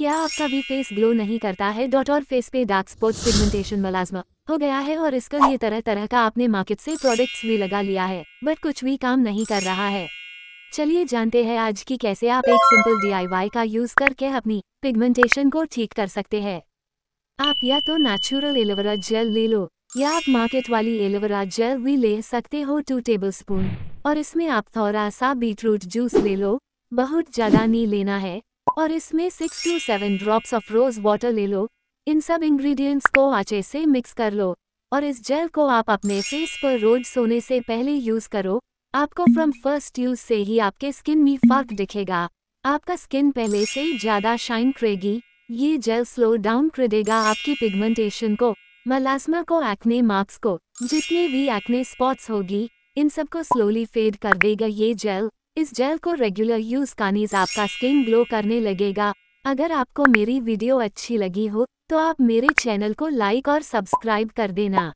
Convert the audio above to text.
क्या आपका भी फेस ग्लो नहीं करता है डॉट और फेस पे डार्क स्पॉट्स पिगमेंटेशन मलाजमा हो गया है और इसका ये तरह तरह का आपने मार्केट से प्रोडक्ट्स भी लगा लिया है बट कुछ भी काम नहीं कर रहा है चलिए जानते हैं आज की कैसे आप एक सिंपल डी का यूज करके अपनी पिगमेंटेशन को ठीक कर सकते हैं आप या तो नेचुरल एलोवेरा जेल ले लो या आप मार्केट वाली एलोवेरा जेल भी ले सकते हो टू टेबल स्पून और इसमें आप थोड़ा सा बीटरूट जूस ले लो बहुत ज़्यादा नहीं लेना है और इसमें six to seven drops of rose water ले लो इन सब इंग्रेडिएंट्स को अच्छे से मिक्स कर लो और इस जेल को आप अपने फेस पर रोज सोने से पहले यूज करो आपको फ्रॉम फर्स्ट यूज से ही आपके स्किन में फर्क दिखेगा आपका स्किन पहले से ज्यादा शाइन करेगी ये जेल स्लो डाउन कर देगा आपकी पिगमेंटेशन को मलाजमा को एक्ने मार्क्स को जितने भी एक्ने स्पॉट्स होगी इन सबको स्लोली फेड कर देगा ये जेल इस जेल को रेगुलर यूज कानीज आपका स्किन ग्लो करने लगेगा अगर आपको मेरी वीडियो अच्छी लगी हो तो आप मेरे चैनल को लाइक और सब्सक्राइब कर देना